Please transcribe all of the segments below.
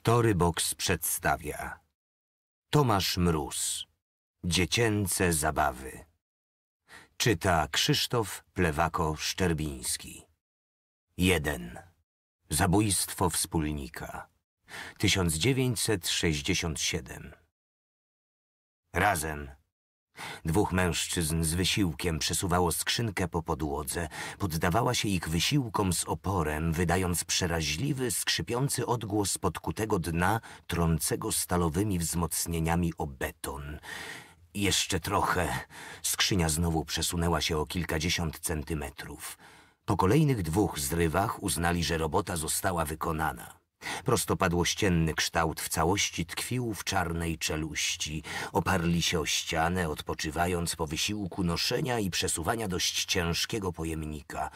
Storybox przedstawia Tomasz Mróz Dziecięce zabawy Czyta Krzysztof Plewako-Szczerbiński 1. Zabójstwo wspólnika 1967 Razem Dwóch mężczyzn z wysiłkiem przesuwało skrzynkę po podłodze. Poddawała się ich wysiłkom z oporem, wydając przeraźliwy, skrzypiący odgłos podkutego dna, trącego stalowymi wzmocnieniami o beton. Jeszcze trochę. Skrzynia znowu przesunęła się o kilkadziesiąt centymetrów. Po kolejnych dwóch zrywach uznali, że robota została wykonana. Prostopadłościenny kształt w całości tkwił w czarnej czeluści. Oparli się o ścianę, odpoczywając po wysiłku noszenia i przesuwania dość ciężkiego pojemnika.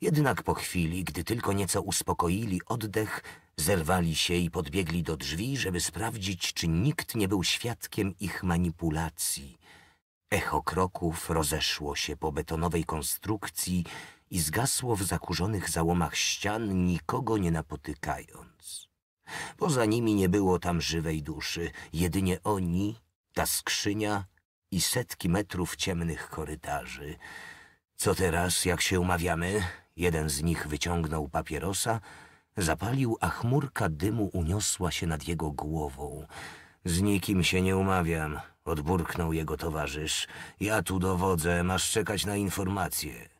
Jednak po chwili, gdy tylko nieco uspokoili oddech, zerwali się i podbiegli do drzwi, żeby sprawdzić, czy nikt nie był świadkiem ich manipulacji. Echo kroków rozeszło się po betonowej konstrukcji i zgasło w zakurzonych załomach ścian, nikogo nie napotykając. Poza nimi nie było tam żywej duszy, jedynie oni, ta skrzynia i setki metrów ciemnych korytarzy. Co teraz, jak się umawiamy? Jeden z nich wyciągnął papierosa, zapalił, a chmurka dymu uniosła się nad jego głową. Z nikim się nie umawiam, odburknął jego towarzysz. Ja tu dowodzę, masz czekać na informacje.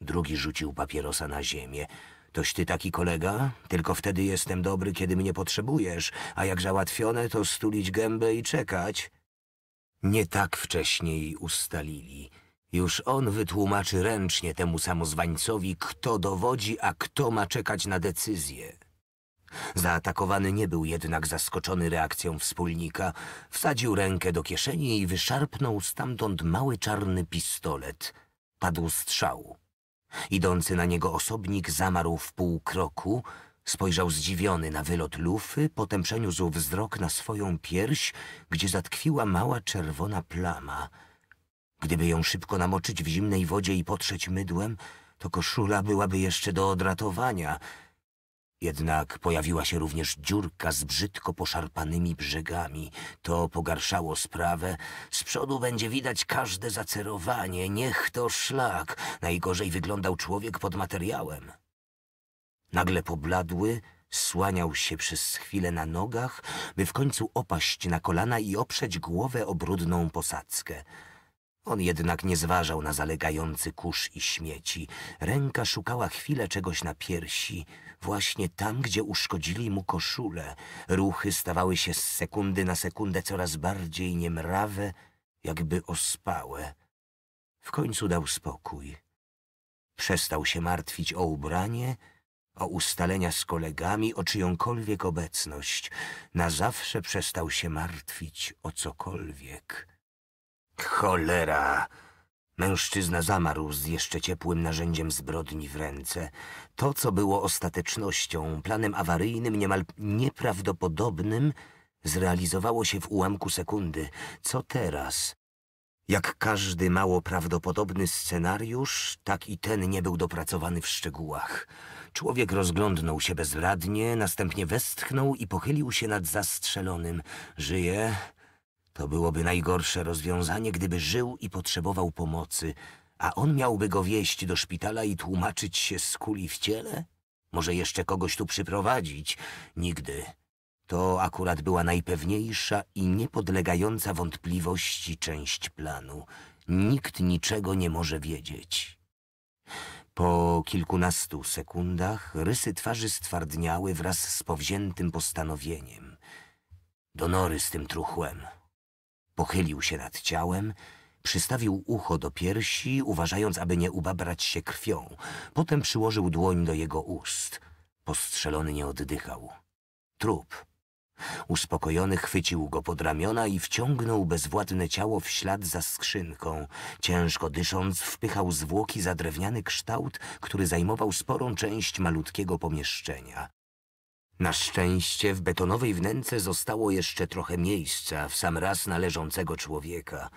Drugi rzucił papierosa na ziemię. Toś ty taki kolega? Tylko wtedy jestem dobry, kiedy mnie potrzebujesz, a jak załatwione, to stulić gębę i czekać. Nie tak wcześniej ustalili. Już on wytłumaczy ręcznie temu samozwańcowi, kto dowodzi, a kto ma czekać na decyzję. Zaatakowany nie był jednak zaskoczony reakcją wspólnika. Wsadził rękę do kieszeni i wyszarpnął stamtąd mały czarny pistolet. Padł strzał. Idący na niego osobnik zamarł w pół kroku, spojrzał zdziwiony na wylot lufy, potem przeniósł wzrok na swoją pierś, gdzie zatkwiła mała czerwona plama. Gdyby ją szybko namoczyć w zimnej wodzie i potrzeć mydłem, to koszula byłaby jeszcze do odratowania – jednak pojawiła się również dziurka z brzydko poszarpanymi brzegami. To pogarszało sprawę. Z przodu będzie widać każde zacerowanie. Niech to szlak. Najgorzej wyglądał człowiek pod materiałem. Nagle pobladły, słaniał się przez chwilę na nogach, by w końcu opaść na kolana i oprzeć głowę o brudną posadzkę. On jednak nie zważał na zalegający kurz i śmieci. Ręka szukała chwilę czegoś na piersi, właśnie tam, gdzie uszkodzili mu koszulę. Ruchy stawały się z sekundy na sekundę coraz bardziej niemrawe, jakby ospałe. W końcu dał spokój. Przestał się martwić o ubranie, o ustalenia z kolegami, o czyjąkolwiek obecność. Na zawsze przestał się martwić o cokolwiek. Cholera! Mężczyzna zamarł z jeszcze ciepłym narzędziem zbrodni w ręce. To, co było ostatecznością, planem awaryjnym, niemal nieprawdopodobnym, zrealizowało się w ułamku sekundy. Co teraz? Jak każdy mało prawdopodobny scenariusz, tak i ten nie był dopracowany w szczegółach. Człowiek rozglądnął się bezradnie, następnie westchnął i pochylił się nad zastrzelonym. Żyje, to byłoby najgorsze rozwiązanie, gdyby żył i potrzebował pomocy, a on miałby go wieść do szpitala i tłumaczyć się z kuli w ciele? Może jeszcze kogoś tu przyprowadzić? Nigdy. To akurat była najpewniejsza i niepodlegająca wątpliwości część planu. Nikt niczego nie może wiedzieć. Po kilkunastu sekundach rysy twarzy stwardniały wraz z powziętym postanowieniem. Do nory z tym truchłem. Pochylił się nad ciałem, przystawił ucho do piersi, uważając, aby nie ubabrać się krwią. Potem przyłożył dłoń do jego ust. Postrzelony nie oddychał. Trup. Uspokojony chwycił go pod ramiona i wciągnął bezwładne ciało w ślad za skrzynką. Ciężko dysząc, wpychał zwłoki za drewniany kształt, który zajmował sporą część malutkiego pomieszczenia. Na szczęście w betonowej wnęce zostało jeszcze trochę miejsca w sam raz należącego człowieka.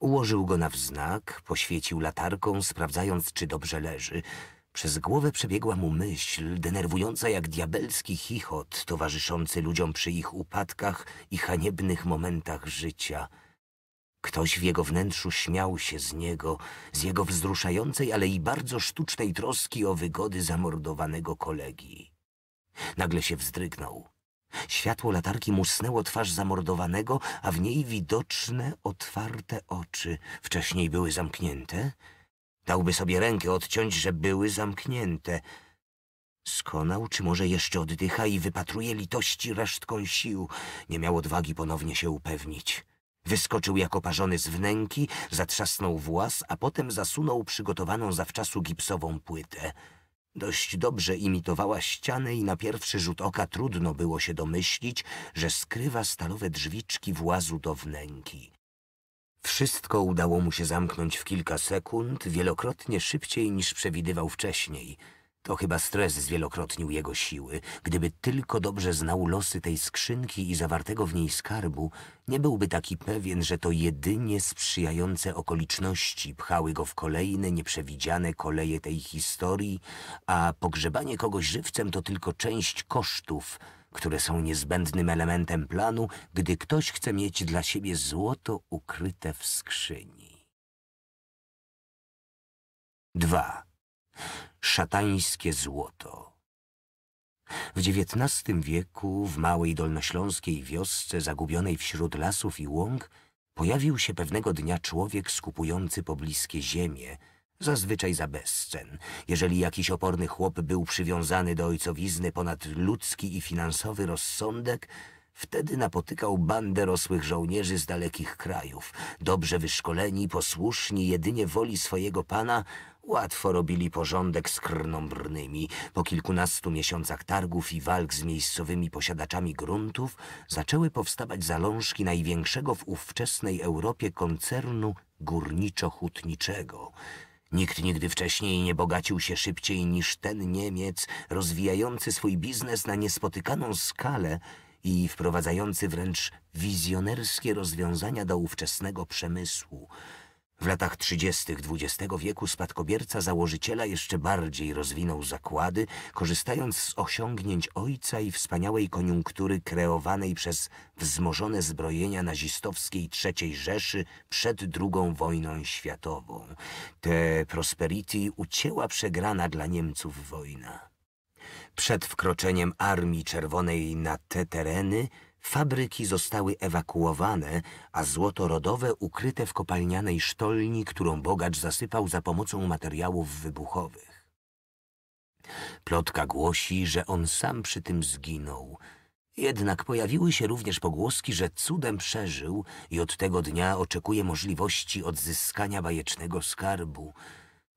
Ułożył go na wznak, poświecił latarką, sprawdzając, czy dobrze leży. Przez głowę przebiegła mu myśl, denerwująca jak diabelski chichot, towarzyszący ludziom przy ich upadkach i haniebnych momentach życia. Ktoś w jego wnętrzu śmiał się z niego, z jego wzruszającej, ale i bardzo sztucznej troski o wygody zamordowanego kolegi. Nagle się wzdrygnął. Światło latarki musnęło twarz zamordowanego, a w niej widoczne, otwarte oczy. Wcześniej były zamknięte. Dałby sobie rękę odciąć, że były zamknięte. Skonał, czy może jeszcze oddycha i wypatruje litości resztką sił. Nie miał odwagi ponownie się upewnić. Wyskoczył jako parzony z wnęki, zatrzasnął włas, a potem zasunął przygotowaną zawczasu gipsową płytę. Dość dobrze imitowała ścianę i na pierwszy rzut oka trudno było się domyślić, że skrywa stalowe drzwiczki włazu do wnęki. Wszystko udało mu się zamknąć w kilka sekund, wielokrotnie szybciej niż przewidywał wcześniej – to chyba stres zwielokrotnił jego siły. Gdyby tylko dobrze znał losy tej skrzynki i zawartego w niej skarbu, nie byłby taki pewien, że to jedynie sprzyjające okoliczności pchały go w kolejne nieprzewidziane koleje tej historii, a pogrzebanie kogoś żywcem to tylko część kosztów, które są niezbędnym elementem planu, gdy ktoś chce mieć dla siebie złoto ukryte w skrzyni. 2 szatańskie złoto. W XIX wieku w małej dolnośląskiej wiosce zagubionej wśród lasów i łąk pojawił się pewnego dnia człowiek skupujący pobliskie ziemię, zazwyczaj za bezcen. Jeżeli jakiś oporny chłop był przywiązany do ojcowizny ponad ludzki i finansowy rozsądek, Wtedy napotykał bandę rosłych żołnierzy z dalekich krajów, dobrze wyszkoleni, posłuszni jedynie woli swojego pana, Łatwo robili porządek z krnąbrnymi. Po kilkunastu miesiącach targów i walk z miejscowymi posiadaczami gruntów zaczęły powstawać zalążki największego w ówczesnej Europie koncernu górniczo-hutniczego. Nikt nigdy wcześniej nie bogacił się szybciej niż ten Niemiec, rozwijający swój biznes na niespotykaną skalę i wprowadzający wręcz wizjonerskie rozwiązania do ówczesnego przemysłu – w latach 30. XX wieku spadkobierca założyciela jeszcze bardziej rozwinął zakłady, korzystając z osiągnięć ojca i wspaniałej koniunktury kreowanej przez wzmożone zbrojenia nazistowskiej III Rzeszy przed II wojną światową. Te prosperity ucięła przegrana dla Niemców wojna. Przed wkroczeniem Armii Czerwonej na te tereny – Fabryki zostały ewakuowane, a złoto rodowe ukryte w kopalnianej sztolni, którą bogacz zasypał za pomocą materiałów wybuchowych. Plotka głosi, że on sam przy tym zginął. Jednak pojawiły się również pogłoski, że cudem przeżył i od tego dnia oczekuje możliwości odzyskania bajecznego skarbu –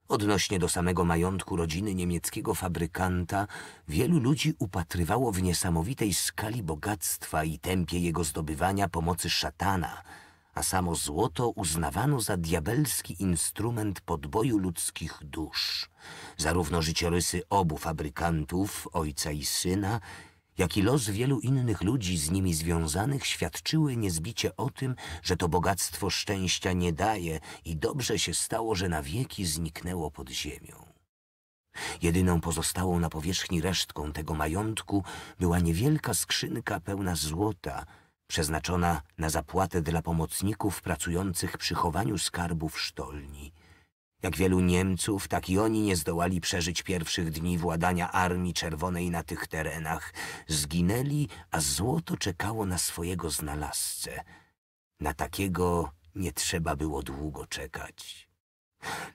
Odnośnie do samego majątku rodziny niemieckiego fabrykanta, wielu ludzi upatrywało w niesamowitej skali bogactwa i tempie jego zdobywania pomocy szatana, a samo złoto uznawano za diabelski instrument podboju ludzkich dusz. Zarówno życiorysy obu fabrykantów, ojca i syna, jak i los wielu innych ludzi z nimi związanych świadczyły niezbicie o tym, że to bogactwo szczęścia nie daje i dobrze się stało, że na wieki zniknęło pod ziemią. Jedyną pozostałą na powierzchni resztką tego majątku była niewielka skrzynka pełna złota, przeznaczona na zapłatę dla pomocników pracujących przy chowaniu skarbów sztolni. Jak wielu Niemców, tak i oni nie zdołali przeżyć pierwszych dni władania Armii Czerwonej na tych terenach. Zginęli, a złoto czekało na swojego znalazcę. Na takiego nie trzeba było długo czekać.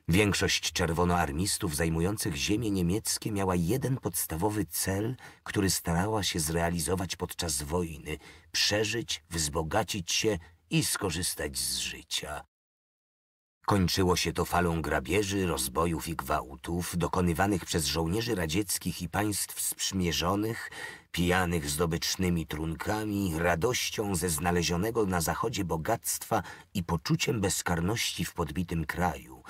Większość czerwonoarmistów zajmujących ziemie niemieckie miała jeden podstawowy cel, który starała się zrealizować podczas wojny – przeżyć, wzbogacić się i skorzystać z życia. Kończyło się to falą grabieży, rozbojów i gwałtów dokonywanych przez żołnierzy radzieckich i państw sprzymierzonych, pijanych zdobycznymi trunkami, radością ze znalezionego na zachodzie bogactwa i poczuciem bezkarności w podbitym kraju.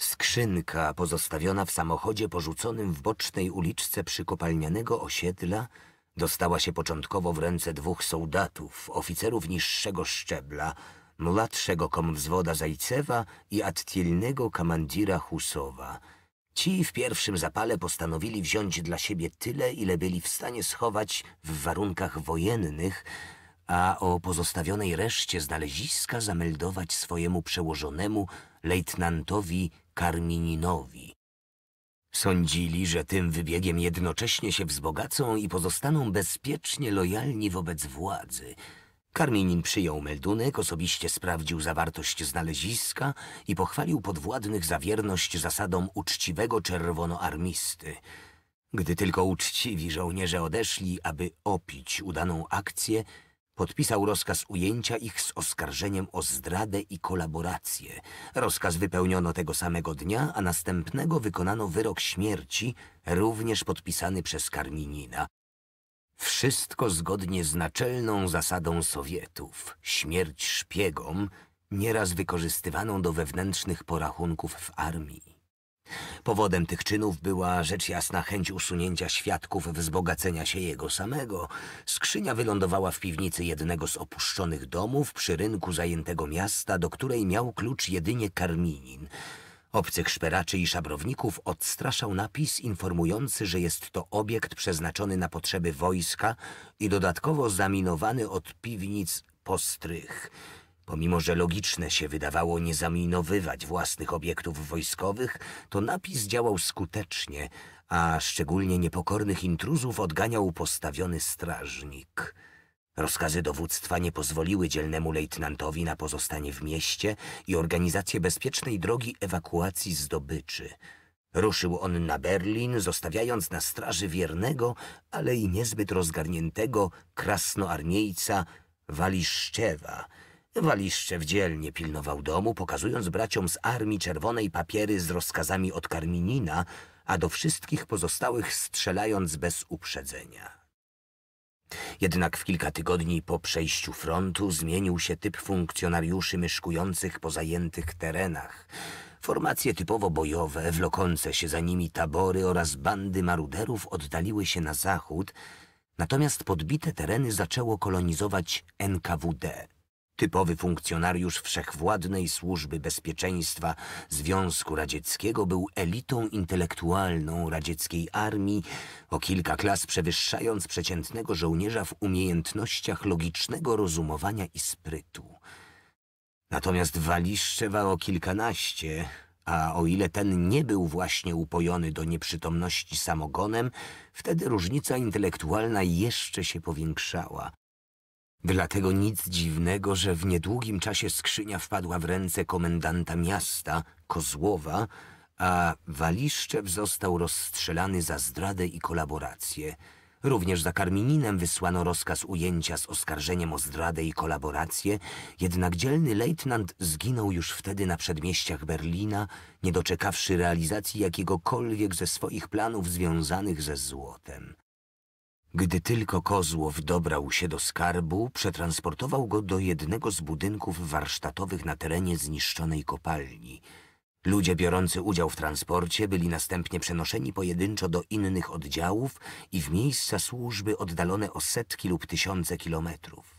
Skrzynka pozostawiona w samochodzie porzuconym w bocznej uliczce przy kopalnianego osiedla dostała się początkowo w ręce dwóch soldatów, oficerów niższego szczebla – młodszego komwzwoda Zajcewa i attielnego kamandira Husowa. Ci w pierwszym zapale postanowili wziąć dla siebie tyle, ile byli w stanie schować w warunkach wojennych, a o pozostawionej reszcie znaleziska zameldować swojemu przełożonemu lejtnantowi Karmininowi. Sądzili, że tym wybiegiem jednocześnie się wzbogacą i pozostaną bezpiecznie lojalni wobec władzy – Karminin przyjął meldunek, osobiście sprawdził zawartość znaleziska i pochwalił podwładnych za wierność zasadom uczciwego czerwonoarmisty. Gdy tylko uczciwi żołnierze odeszli, aby opić udaną akcję, podpisał rozkaz ujęcia ich z oskarżeniem o zdradę i kolaborację. Rozkaz wypełniono tego samego dnia, a następnego wykonano wyrok śmierci, również podpisany przez Karminina. Wszystko zgodnie z naczelną zasadą Sowietów, śmierć szpiegom, nieraz wykorzystywaną do wewnętrznych porachunków w armii. Powodem tych czynów była rzecz jasna chęć usunięcia świadków wzbogacenia się jego samego. Skrzynia wylądowała w piwnicy jednego z opuszczonych domów przy rynku zajętego miasta, do której miał klucz jedynie Karminin – Obcych szperaczy i szabrowników odstraszał napis informujący, że jest to obiekt przeznaczony na potrzeby wojska i dodatkowo zaminowany od piwnic postrych. Pomimo, że logiczne się wydawało nie zaminowywać własnych obiektów wojskowych, to napis działał skutecznie, a szczególnie niepokornych intruzów odganiał postawiony strażnik. Rozkazy dowództwa nie pozwoliły dzielnemu lejtnantowi na pozostanie w mieście i organizację bezpiecznej drogi ewakuacji zdobyczy. Ruszył on na Berlin, zostawiając na straży wiernego, ale i niezbyt rozgarniętego krasnoarmiejca Waliszczewa. Waliszczew dzielnie pilnował domu, pokazując braciom z Armii Czerwonej papiery z rozkazami od Karminina, a do wszystkich pozostałych strzelając bez uprzedzenia. Jednak w kilka tygodni po przejściu frontu zmienił się typ funkcjonariuszy myszkujących po zajętych terenach. Formacje typowo bojowe, wlokące się za nimi tabory oraz bandy maruderów oddaliły się na zachód, natomiast podbite tereny zaczęło kolonizować NKWD. Typowy funkcjonariusz Wszechwładnej Służby Bezpieczeństwa Związku Radzieckiego był elitą intelektualną radzieckiej armii, o kilka klas przewyższając przeciętnego żołnierza w umiejętnościach logicznego rozumowania i sprytu. Natomiast Waliszczewa o kilkanaście, a o ile ten nie był właśnie upojony do nieprzytomności samogonem, wtedy różnica intelektualna jeszcze się powiększała. Dlatego nic dziwnego, że w niedługim czasie skrzynia wpadła w ręce komendanta miasta, Kozłowa, a Waliszczew został rozstrzelany za zdradę i kolaborację. Również za Karmininem wysłano rozkaz ujęcia z oskarżeniem o zdradę i kolaborację, jednak dzielny lejtnant zginął już wtedy na przedmieściach Berlina, nie doczekawszy realizacji jakiegokolwiek ze swoich planów związanych ze złotem. Gdy tylko Kozłow dobrał się do skarbu, przetransportował go do jednego z budynków warsztatowych na terenie zniszczonej kopalni. Ludzie biorący udział w transporcie byli następnie przenoszeni pojedynczo do innych oddziałów i w miejsca służby oddalone o setki lub tysiące kilometrów.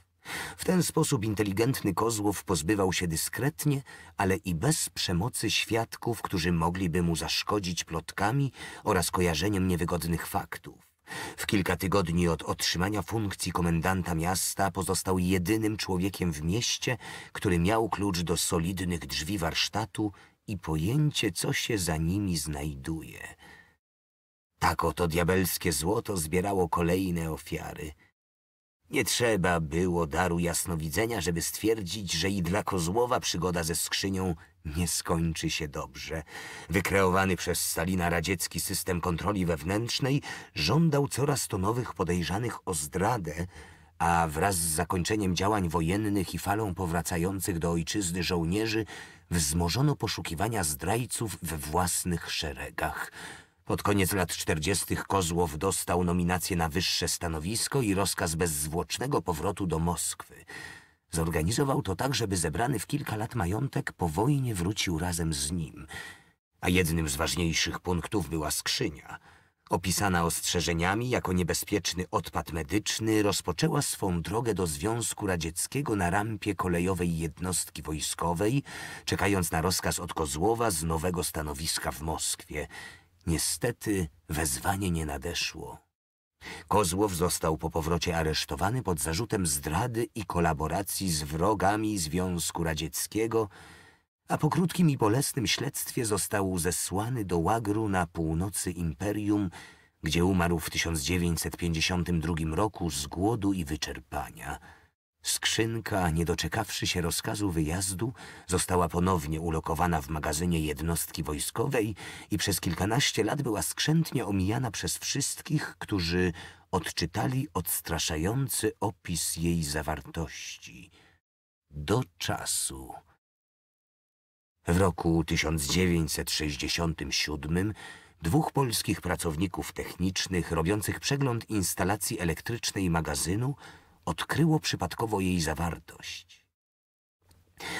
W ten sposób inteligentny Kozłow pozbywał się dyskretnie, ale i bez przemocy świadków, którzy mogliby mu zaszkodzić plotkami oraz kojarzeniem niewygodnych faktów. W kilka tygodni od otrzymania funkcji komendanta miasta pozostał jedynym człowiekiem w mieście, który miał klucz do solidnych drzwi warsztatu i pojęcie, co się za nimi znajduje. Tak oto diabelskie złoto zbierało kolejne ofiary – nie trzeba było daru jasnowidzenia, żeby stwierdzić, że i dla Kozłowa przygoda ze skrzynią nie skończy się dobrze. Wykreowany przez Stalina radziecki system kontroli wewnętrznej żądał coraz to nowych podejrzanych o zdradę, a wraz z zakończeniem działań wojennych i falą powracających do ojczyzny żołnierzy wzmożono poszukiwania zdrajców we własnych szeregach – pod koniec lat czterdziestych Kozłow dostał nominację na wyższe stanowisko i rozkaz bezzwłocznego powrotu do Moskwy. Zorganizował to tak, żeby zebrany w kilka lat majątek po wojnie wrócił razem z nim. A jednym z ważniejszych punktów była skrzynia. Opisana ostrzeżeniami jako niebezpieczny odpad medyczny, rozpoczęła swą drogę do Związku Radzieckiego na rampie kolejowej jednostki wojskowej, czekając na rozkaz od Kozłowa z nowego stanowiska w Moskwie – Niestety wezwanie nie nadeszło. Kozłow został po powrocie aresztowany pod zarzutem zdrady i kolaboracji z wrogami Związku Radzieckiego, a po krótkim i bolesnym śledztwie został zesłany do łagru na północy imperium, gdzie umarł w 1952 roku z głodu i wyczerpania. Skrzynka, nie doczekawszy się rozkazu wyjazdu, została ponownie ulokowana w magazynie jednostki wojskowej i przez kilkanaście lat była skrzętnie omijana przez wszystkich, którzy odczytali odstraszający opis jej zawartości. Do czasu. W roku 1967 dwóch polskich pracowników technicznych robiących przegląd instalacji elektrycznej magazynu odkryło przypadkowo jej zawartość.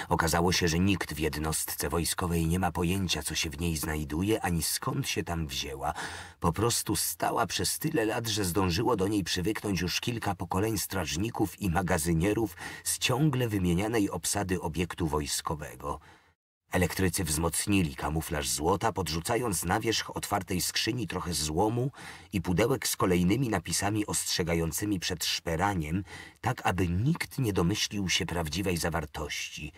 Okazało się, że nikt w jednostce wojskowej nie ma pojęcia, co się w niej znajduje, ani skąd się tam wzięła. Po prostu stała przez tyle lat, że zdążyło do niej przywyknąć już kilka pokoleń strażników i magazynierów z ciągle wymienianej obsady obiektu wojskowego – Elektrycy wzmocnili kamuflaż złota, podrzucając na wierzch otwartej skrzyni trochę złomu i pudełek z kolejnymi napisami ostrzegającymi przed szperaniem, tak aby nikt nie domyślił się prawdziwej zawartości.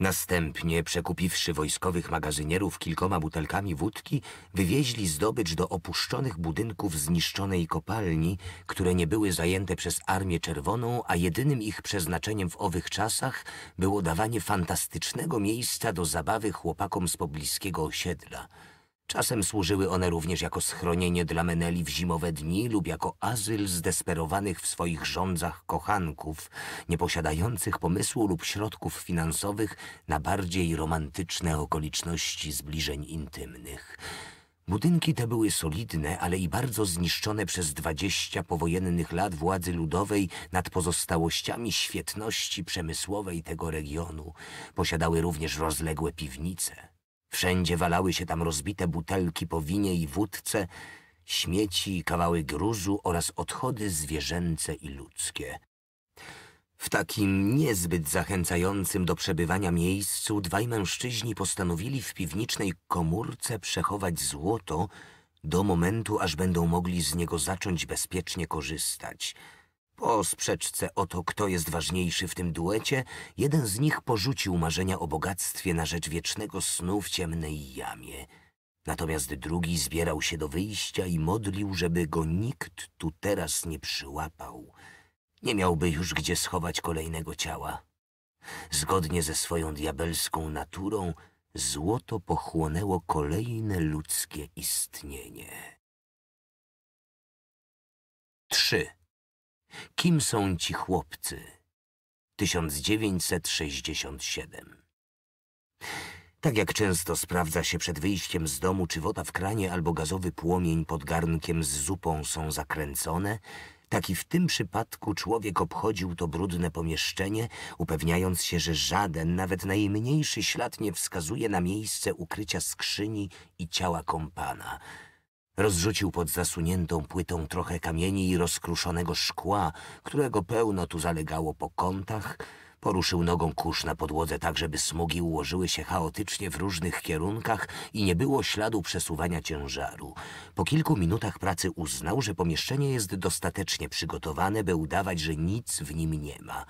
Następnie, przekupiwszy wojskowych magazynierów kilkoma butelkami wódki, wywieźli zdobycz do opuszczonych budynków zniszczonej kopalni, które nie były zajęte przez Armię Czerwoną, a jedynym ich przeznaczeniem w owych czasach było dawanie fantastycznego miejsca do zabawy chłopakom z pobliskiego osiedla – Czasem służyły one również jako schronienie dla Meneli w zimowe dni lub jako azyl zdesperowanych w swoich rządzach kochanków, nieposiadających pomysłu lub środków finansowych na bardziej romantyczne okoliczności zbliżeń intymnych. Budynki te były solidne, ale i bardzo zniszczone przez dwadzieścia powojennych lat władzy ludowej nad pozostałościami świetności przemysłowej tego regionu. Posiadały również rozległe piwnice. Wszędzie walały się tam rozbite butelki po winie i wódce, śmieci kawały gruzu oraz odchody zwierzęce i ludzkie. W takim niezbyt zachęcającym do przebywania miejscu dwaj mężczyźni postanowili w piwniczej komórce przechować złoto do momentu, aż będą mogli z niego zacząć bezpiecznie korzystać – po sprzeczce o to, kto jest ważniejszy w tym duecie, jeden z nich porzucił marzenia o bogactwie na rzecz wiecznego snu w ciemnej jamie. Natomiast drugi zbierał się do wyjścia i modlił, żeby go nikt tu teraz nie przyłapał. Nie miałby już gdzie schować kolejnego ciała. Zgodnie ze swoją diabelską naturą, złoto pochłonęło kolejne ludzkie istnienie. 3. Kim są ci chłopcy? 1967 tak jak często sprawdza się przed wyjściem z domu, czy woda w kranie albo gazowy płomień pod garnkiem z zupą są zakręcone, tak i w tym przypadku człowiek obchodził to brudne pomieszczenie, upewniając się, że żaden, nawet najmniejszy ślad nie wskazuje na miejsce ukrycia skrzyni i ciała kompana – Rozrzucił pod zasuniętą płytą trochę kamieni i rozkruszonego szkła, którego pełno tu zalegało po kątach. Poruszył nogą kurz na podłodze tak, żeby smugi ułożyły się chaotycznie w różnych kierunkach i nie było śladu przesuwania ciężaru. Po kilku minutach pracy uznał, że pomieszczenie jest dostatecznie przygotowane, by udawać, że nic w nim nie ma.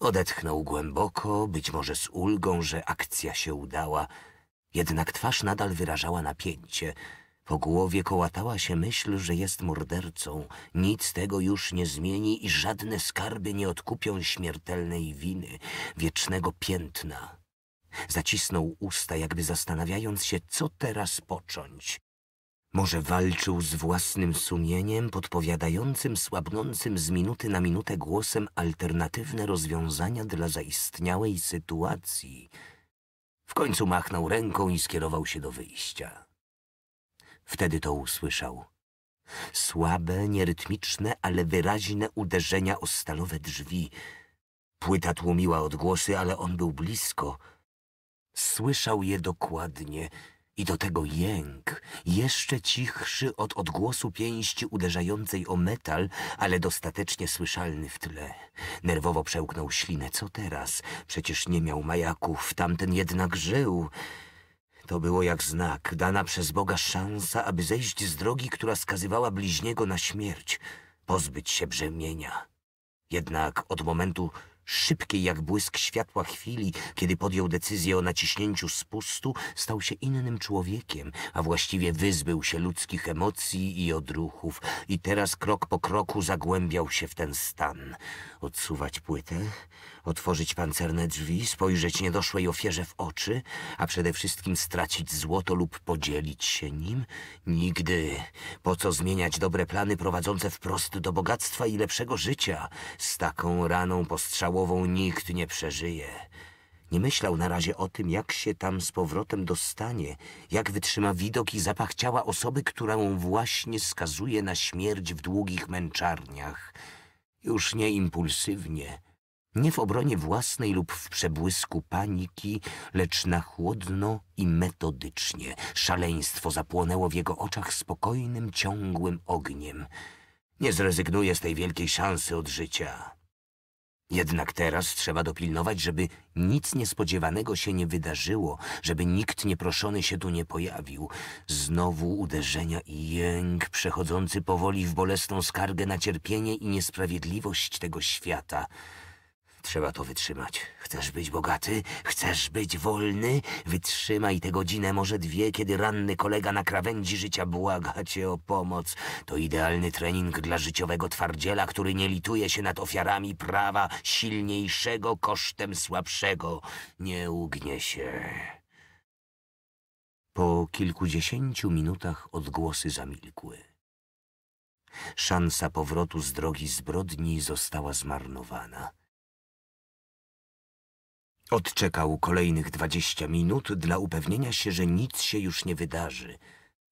Odetchnął głęboko, być może z ulgą, że akcja się udała, jednak twarz nadal wyrażała napięcie – po głowie kołatała się myśl, że jest mordercą. Nic tego już nie zmieni i żadne skarby nie odkupią śmiertelnej winy, wiecznego piętna. Zacisnął usta, jakby zastanawiając się, co teraz począć. Może walczył z własnym sumieniem, podpowiadającym słabnącym z minuty na minutę głosem alternatywne rozwiązania dla zaistniałej sytuacji. W końcu machnął ręką i skierował się do wyjścia. Wtedy to usłyszał. Słabe, nierytmiczne, ale wyraźne uderzenia o stalowe drzwi. Płyta tłumiła odgłosy, ale on był blisko. Słyszał je dokładnie i do tego jęk, jeszcze cichszy od odgłosu pięści uderzającej o metal, ale dostatecznie słyszalny w tle. Nerwowo przełknął ślinę. Co teraz? Przecież nie miał majaków, tamten jednak żył. To było jak znak, dana przez Boga szansa, aby zejść z drogi, która skazywała bliźniego na śmierć, pozbyć się brzemienia. Jednak od momentu szybkiej jak błysk światła chwili, kiedy podjął decyzję o naciśnięciu spustu, stał się innym człowiekiem, a właściwie wyzbył się ludzkich emocji i odruchów i teraz krok po kroku zagłębiał się w ten stan. Odsuwać płytę, otworzyć pancerne drzwi, spojrzeć niedoszłej ofierze w oczy, a przede wszystkim stracić złoto lub podzielić się nim? Nigdy. Po co zmieniać dobre plany prowadzące wprost do bogactwa i lepszego życia? Z taką raną postrzał nikt nie przeżyje. Nie myślał na razie o tym, jak się tam z powrotem dostanie, jak wytrzyma widok i zapach ciała osoby, którą właśnie skazuje na śmierć w długich męczarniach. Już nie impulsywnie, nie w obronie własnej lub w przebłysku paniki, lecz na chłodno i metodycznie. Szaleństwo zapłonęło w jego oczach spokojnym, ciągłym ogniem. Nie zrezygnuje z tej wielkiej szansy od życia. Jednak teraz trzeba dopilnować, żeby nic niespodziewanego się nie wydarzyło, żeby nikt nieproszony się tu nie pojawił. Znowu uderzenia i jęk przechodzący powoli w bolesną skargę na cierpienie i niesprawiedliwość tego świata – Trzeba to wytrzymać. Chcesz być bogaty? Chcesz być wolny? Wytrzymaj tę godzinę, może dwie, kiedy ranny kolega na krawędzi życia błaga cię o pomoc. To idealny trening dla życiowego twardziela, który nie lituje się nad ofiarami prawa silniejszego kosztem słabszego. Nie ugnie się. Po kilkudziesięciu minutach odgłosy zamilkły. Szansa powrotu z drogi zbrodni została zmarnowana. Odczekał kolejnych dwadzieścia minut dla upewnienia się, że nic się już nie wydarzy.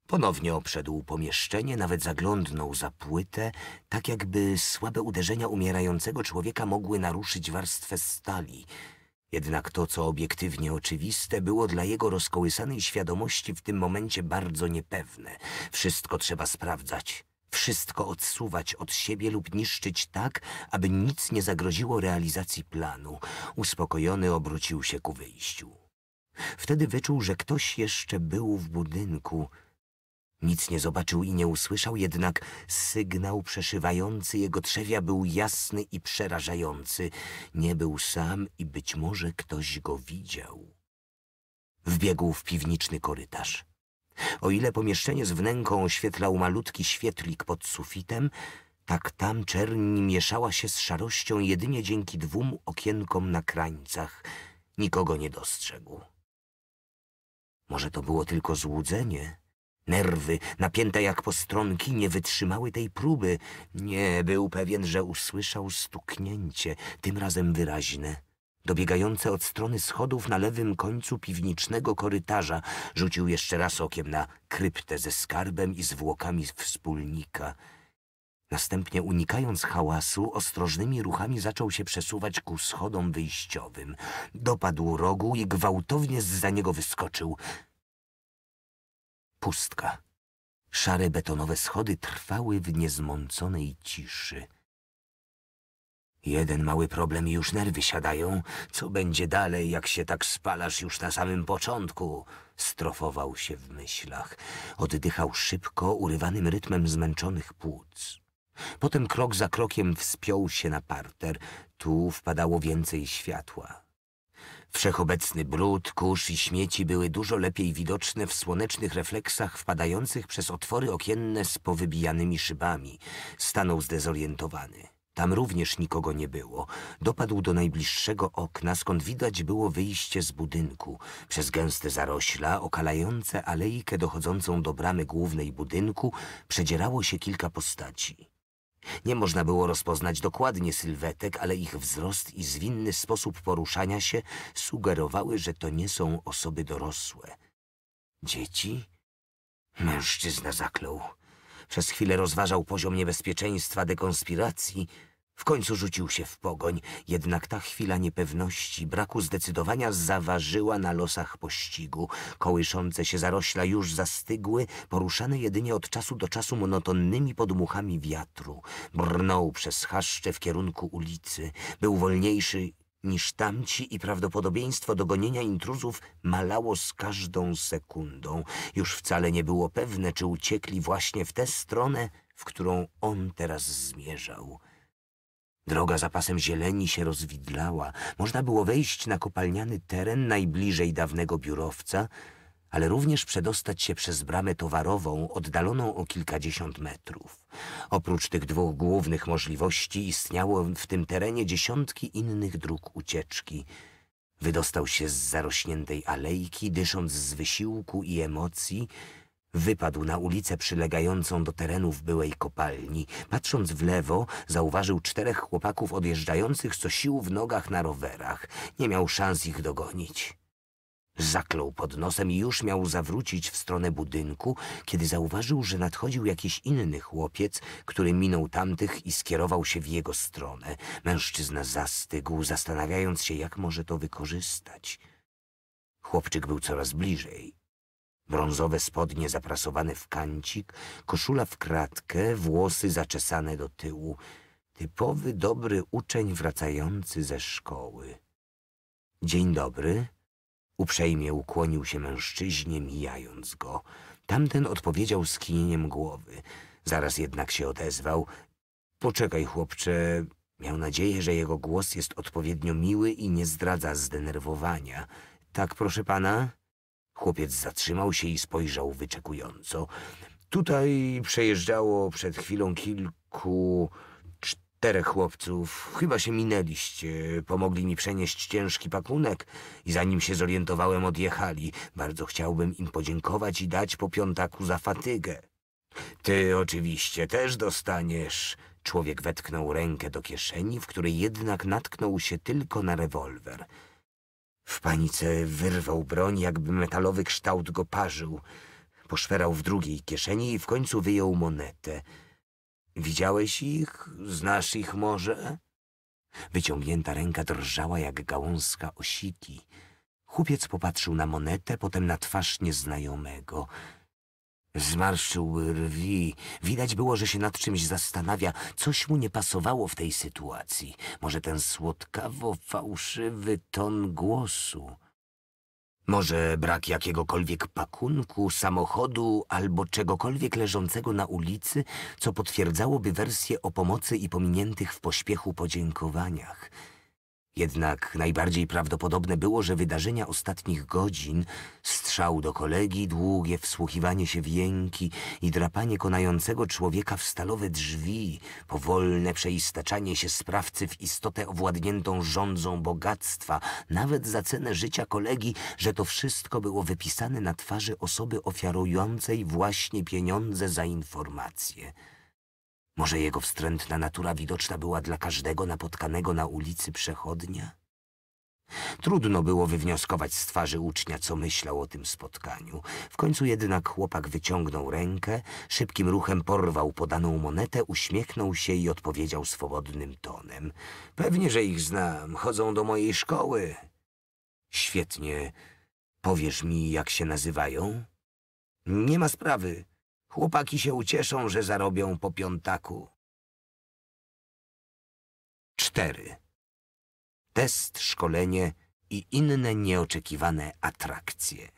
Ponownie obszedł pomieszczenie, nawet zaglądnął za płytę, tak jakby słabe uderzenia umierającego człowieka mogły naruszyć warstwę stali. Jednak to, co obiektywnie oczywiste, było dla jego rozkołysanej świadomości w tym momencie bardzo niepewne. Wszystko trzeba sprawdzać wszystko odsuwać od siebie lub niszczyć tak, aby nic nie zagroziło realizacji planu. Uspokojony obrócił się ku wyjściu. Wtedy wyczuł, że ktoś jeszcze był w budynku. Nic nie zobaczył i nie usłyszał, jednak sygnał przeszywający jego trzewia był jasny i przerażający. Nie był sam i być może ktoś go widział. Wbiegł w piwniczny korytarz. O ile pomieszczenie z wnęką oświetlał malutki świetlik pod sufitem, tak tam czerni mieszała się z szarością jedynie dzięki dwóm okienkom na krańcach. Nikogo nie dostrzegł. Może to było tylko złudzenie? Nerwy, napięte jak postronki, nie wytrzymały tej próby. Nie, był pewien, że usłyszał stuknięcie, tym razem wyraźne dobiegające od strony schodów na lewym końcu piwnicznego korytarza. Rzucił jeszcze raz okiem na kryptę ze skarbem i zwłokami wspólnika. Następnie, unikając hałasu, ostrożnymi ruchami zaczął się przesuwać ku schodom wyjściowym. Dopadł rogu i gwałtownie za niego wyskoczył. Pustka. Szare betonowe schody trwały w niezmąconej ciszy. Jeden mały problem i już nerwy siadają. Co będzie dalej, jak się tak spalasz już na samym początku? Strofował się w myślach. Oddychał szybko, urywanym rytmem zmęczonych płuc. Potem krok za krokiem wspiął się na parter. Tu wpadało więcej światła. Wszechobecny brud, kurz i śmieci były dużo lepiej widoczne w słonecznych refleksach wpadających przez otwory okienne z powybijanymi szybami. Stanął zdezorientowany. Tam również nikogo nie było. Dopadł do najbliższego okna, skąd widać było wyjście z budynku. Przez gęste zarośla, okalające alejkę dochodzącą do bramy głównej budynku, przedzierało się kilka postaci. Nie można było rozpoznać dokładnie sylwetek, ale ich wzrost i zwinny sposób poruszania się sugerowały, że to nie są osoby dorosłe. Dzieci? Mężczyzna zaklął. Przez chwilę rozważał poziom niebezpieczeństwa dekonspiracji, w końcu rzucił się w pogoń, jednak ta chwila niepewności, braku zdecydowania zaważyła na losach pościgu. Kołyszące się zarośla już zastygły, poruszane jedynie od czasu do czasu monotonnymi podmuchami wiatru. Brnął przez chaszcze w kierunku ulicy. Był wolniejszy niż tamci i prawdopodobieństwo dogonienia intruzów malało z każdą sekundą. Już wcale nie było pewne, czy uciekli właśnie w tę stronę, w którą on teraz zmierzał. Droga za pasem zieleni się rozwidlała. Można było wejść na kopalniany teren najbliżej dawnego biurowca, ale również przedostać się przez bramę towarową oddaloną o kilkadziesiąt metrów. Oprócz tych dwóch głównych możliwości istniało w tym terenie dziesiątki innych dróg ucieczki. Wydostał się z zarośniętej alejki, dysząc z wysiłku i emocji, Wypadł na ulicę przylegającą do terenów byłej kopalni. Patrząc w lewo, zauważył czterech chłopaków odjeżdżających co sił w nogach na rowerach. Nie miał szans ich dogonić. Zaklął pod nosem i już miał zawrócić w stronę budynku, kiedy zauważył, że nadchodził jakiś inny chłopiec, który minął tamtych i skierował się w jego stronę. Mężczyzna zastygł, zastanawiając się, jak może to wykorzystać. Chłopczyk był coraz bliżej brązowe spodnie zaprasowane w kancik, koszula w kratkę, włosy zaczesane do tyłu. Typowy, dobry uczeń wracający ze szkoły. Dzień dobry. Uprzejmie ukłonił się mężczyźnie, mijając go. Tamten odpowiedział skinieniem głowy. Zaraz jednak się odezwał. Poczekaj, chłopcze. Miał nadzieję, że jego głos jest odpowiednio miły i nie zdradza zdenerwowania. Tak, proszę pana? Chłopiec zatrzymał się i spojrzał wyczekująco. Tutaj przejeżdżało przed chwilą kilku... Czterech chłopców, chyba się minęliście, pomogli mi przenieść ciężki pakunek i zanim się zorientowałem odjechali. Bardzo chciałbym im podziękować i dać po piątaku za fatygę. Ty oczywiście też dostaniesz. Człowiek wetknął rękę do kieszeni, w której jednak natknął się tylko na rewolwer. W panice wyrwał broń, jakby metalowy kształt go parzył. Poszperał w drugiej kieszeni i w końcu wyjął monetę. Widziałeś ich? Znasz ich może? Wyciągnięta ręka drżała jak gałązka osiki. Chłopiec popatrzył na monetę, potem na twarz nieznajomego. Zmarszczył rwi. Widać było, że się nad czymś zastanawia. Coś mu nie pasowało w tej sytuacji. Może ten słodkawo-fałszywy ton głosu. Może brak jakiegokolwiek pakunku, samochodu albo czegokolwiek leżącego na ulicy, co potwierdzałoby wersję o pomocy i pominiętych w pośpiechu podziękowaniach – jednak najbardziej prawdopodobne było, że wydarzenia ostatnich godzin, strzał do kolegi, długie wsłuchiwanie się w jęki i drapanie konającego człowieka w stalowe drzwi, powolne przeistaczanie się sprawcy w istotę owładniętą rządzą bogactwa, nawet za cenę życia kolegi, że to wszystko było wypisane na twarzy osoby ofiarującej właśnie pieniądze za informacje. Może jego wstrętna natura widoczna była dla każdego napotkanego na ulicy przechodnia? Trudno było wywnioskować z twarzy ucznia, co myślał o tym spotkaniu. W końcu jednak chłopak wyciągnął rękę, szybkim ruchem porwał podaną monetę, uśmiechnął się i odpowiedział swobodnym tonem. Pewnie, że ich znam, chodzą do mojej szkoły. Świetnie. Powiesz mi, jak się nazywają? Nie ma sprawy. Chłopaki się ucieszą, że zarobią po piątaku. 4. Test, szkolenie i inne nieoczekiwane atrakcje.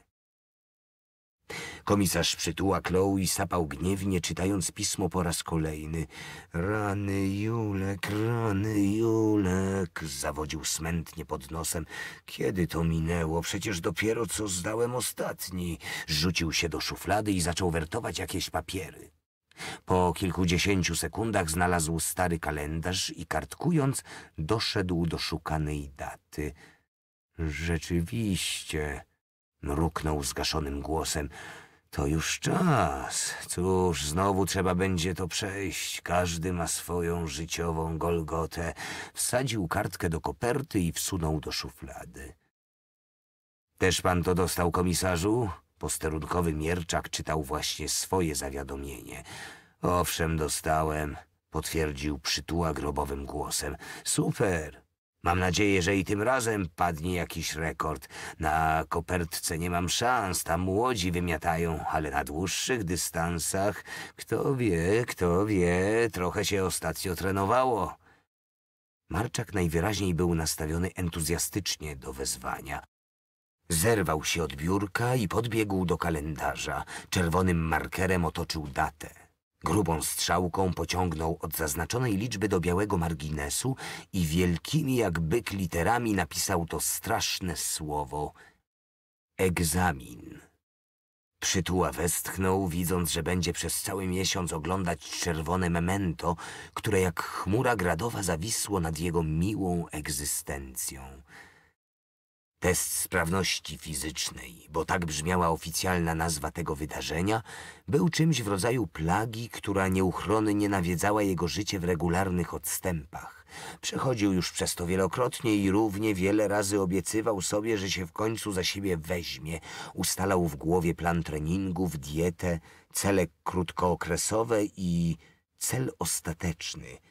Komisarz przytuła Chloe i sapał gniewnie, czytając pismo po raz kolejny. Rany Julek, rany Julek, zawodził smętnie pod nosem. Kiedy to minęło? Przecież dopiero co zdałem ostatni. Rzucił się do szuflady i zaczął wertować jakieś papiery. Po kilkudziesięciu sekundach znalazł stary kalendarz i kartkując doszedł do szukanej daty. Rzeczywiście, Mruknął zgaszonym głosem. To już czas. Cóż, znowu trzeba będzie to przejść. Każdy ma swoją życiową golgotę. Wsadził kartkę do koperty i wsunął do szuflady. Też pan to dostał, komisarzu? Posterunkowy Mierczak czytał właśnie swoje zawiadomienie. Owszem, dostałem, potwierdził przytuła grobowym głosem. Super, Mam nadzieję, że i tym razem padnie jakiś rekord. Na kopertce nie mam szans, tam młodzi wymiatają, ale na dłuższych dystansach, kto wie, kto wie, trochę się ostatnio trenowało. Marczak najwyraźniej był nastawiony entuzjastycznie do wezwania. Zerwał się od biurka i podbiegł do kalendarza. Czerwonym markerem otoczył datę. Grubą strzałką pociągnął od zaznaczonej liczby do białego marginesu i wielkimi jak byk literami napisał to straszne słowo egzamin. Przytuła westchnął, widząc, że będzie przez cały miesiąc oglądać czerwone memento, które jak chmura gradowa zawisło nad jego miłą egzystencją. Test sprawności fizycznej, bo tak brzmiała oficjalna nazwa tego wydarzenia, był czymś w rodzaju plagi, która nieuchronnie nawiedzała jego życie w regularnych odstępach. Przechodził już przez to wielokrotnie i równie wiele razy obiecywał sobie, że się w końcu za siebie weźmie. Ustalał w głowie plan treningów, dietę, cele krótkookresowe i cel ostateczny –